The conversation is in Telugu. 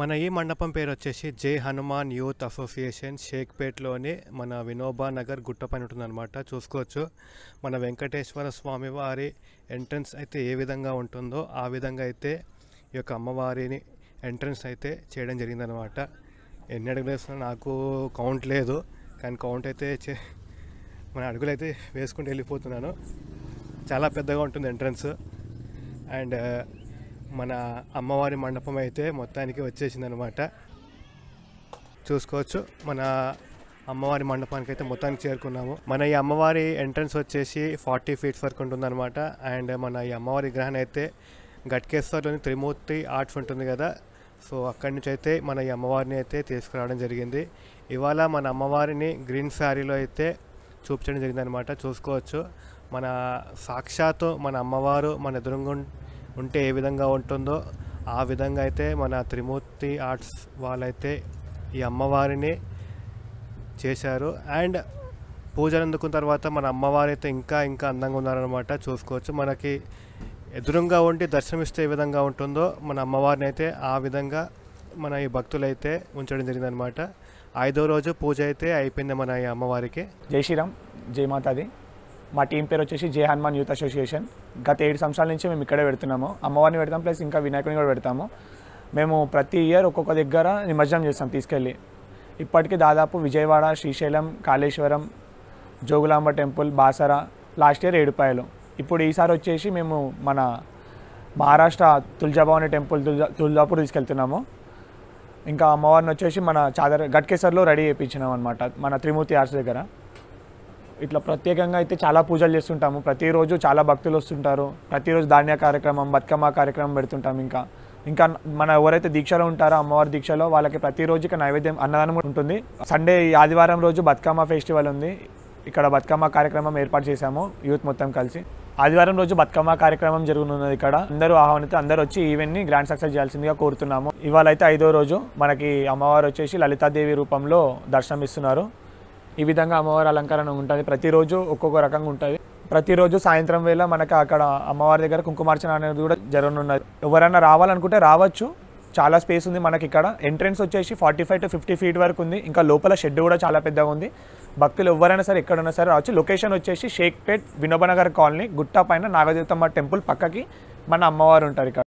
మన ఈ మండపం పేరు వచ్చేసి జే హనుమాన్ యూత్ అసోసియేషన్ షేక్పేట్లోని మన వినోబా నగర్ గుట్ట పైన ఉంటుందన్నమాట చూసుకోవచ్చు మన వెంకటేశ్వర స్వామి వారి ఎంట్రన్స్ అయితే ఏ విధంగా ఉంటుందో ఆ విధంగా అయితే ఈ యొక్క అమ్మవారిని ఎంట్రన్స్ అయితే చేయడం జరిగిందనమాట ఎన్ని అడుగులు వేస్తున్నా నాకు కౌంట్ లేదు కానీ కౌంట్ అయితే చే మన అడుగులు అయితే వేసుకుంటూ వెళ్ళిపోతున్నాను చాలా పెద్దగా ఉంటుంది ఎంట్రన్స్ అండ్ మన అమ్మవారి మండపం అయితే మొత్తానికి వచ్చేసింది అనమాట చూసుకోవచ్చు మన అమ్మవారి మండపానికి అయితే మొత్తానికి చేరుకున్నాము మన ఈ అమ్మవారి ఎంట్రన్స్ వచ్చేసి ఫార్టీ ఫీట్స్ వరకు ఉంటుందన్నమాట అండ్ మన ఈ అమ్మవారి విగ్రహం అయితే గట్కేశ్వర్లోని త్రిమూర్తి ఆర్ట్స్ ఉంటుంది కదా సో అక్కడి నుంచి అయితే మన ఈ అమ్మవారిని అయితే తీసుకురావడం జరిగింది ఇవాళ మన అమ్మవారిని గ్రీన్ శారీలో అయితే చూపించడం జరిగిందనమాట చూసుకోవచ్చు మన సాక్షాత్తు మన అమ్మవారు మన ఎదురుగా ఉంటే ఏ విధంగా ఉంటుందో ఆ విధంగా అయితే మన త్రిమూర్తి ఆర్ట్స్ వాళ్ళైతే ఈ అమ్మవారిని చేశారు అండ్ పూజలు అందుకున్న తర్వాత మన అమ్మవారు అయితే ఇంకా ఇంకా అందంగా ఉన్నారనమాట చూసుకోవచ్చు మనకి ఎదురుగా ఉండి దర్శనమిస్తే ఏ విధంగా ఉంటుందో మన అమ్మవారిని అయితే ఆ విధంగా మన ఈ భక్తులైతే ఉంచడం జరిగిందనమాట ఐదో రోజు పూజ అయితే అయిపోయింది మన ఈ అమ్మవారికి జై శ్రీరామ్ జై మాతాది మా టీం పేరు వచ్చేసి జే హనుమాన్ యూత్ అసోసియేషన్ గత ఏడు సంవత్సరాల నుంచి మేము ఇక్కడే పెడుతున్నాము అమ్మవారిని పెడతాం ప్లస్ ఇంకా వినాయకుని కూడా పెడతాము మేము ప్రతి ఇయర్ ఒక్కొక్క దగ్గర నిమజ్జనం చేస్తాం తీసుకెళ్ళి ఇప్పటికీ దాదాపు Vijayawada Srisailam Kaleshwaram Jogulamba temple Basara last year Edupayalu ఇప్పుడు ఈసారి వచ్చేసి మేము మన మహారాష్ట్ర తులజాభవాని టెంపుల్ తుల్జా తుల్జాపూర్ తీసుకెళ్తున్నాము ఇంకా అమ్మవారిని వచ్చేసి మన చాదర్ గట్కేసర్లో రెడీ చేయించినాం అనమాట మన త్రిమూర్తి ఆర్ట్స్ దగ్గర ఇట్లా ప్రత్యేకంగా అయితే చాలా పూజలు చేస్తుంటాము ప్రతిరోజు చాలా భక్తులు వస్తుంటారు ప్రతిరోజు ధాన్య కార్యక్రమం బతుకమ్మ కార్యక్రమం పెడుతుంటాం ఇంకా ఇంకా మన ఎవరైతే దీక్షలో ఉంటారో అమ్మవారి దీక్షలో వాళ్ళకి ప్రతిరోజు నైవేద్యం అన్నదానం కూడా ఉంటుంది సండే ఆదివారం రోజు బతుకమ్మ ఫెస్టివల్ ఉంది ఇక్కడ బతుకమ్మ కార్యక్రమం ఏర్పాటు చేశాము యూత్ మొత్తం కలిసి ఆదివారం రోజు బతుకమ్మ కార్యక్రమం జరుగుతున్నది ఇక్కడ అందరూ ఆహ్వానిత అందరూ వచ్చి ఈవెంట్ని గ్రాండ్ సక్సెస్ చేయాల్సిందిగా కోరుతున్నాము ఇవాళ అయితే ఐదో రోజు మనకి అమ్మవారు వచ్చేసి లలితాదేవి రూపంలో దర్శనం ఇస్తున్నారు ఈ విధంగా అమ్మవారి అలంకరణ ఉంటుంది ప్రతిరోజు ఒక్కొక్క రకంగా ఉంటుంది ప్రతిరోజు సాయంత్రం వేళ మనకు అక్కడ అమ్మవారి దగ్గర కుంకుమార్చన అనేది కూడా జరగనున్నది ఎవరైనా రావాలనుకుంటే రావచ్చు చాలా స్పేస్ ఉంది మనకి ఇక్కడ ఎంట్రెన్స్ వచ్చేసి forty five to fifty feet వరకు ఉంది ఇంకా లోపల షెడ్ కూడా చాలా పెద్దగా ఉంది భక్తులు ఎవరైనా సరే ఎక్కడైనా సరే రావచ్చు లొకేషన్ వచ్చేసి షేక్పేట్ వినోబనగర్ కాలనీ గుట్ట పైన నాగదేవతమ్మ టెంపుల్ పక్కకి మన అమ్మవారు ఉంటారు ఇక్కడ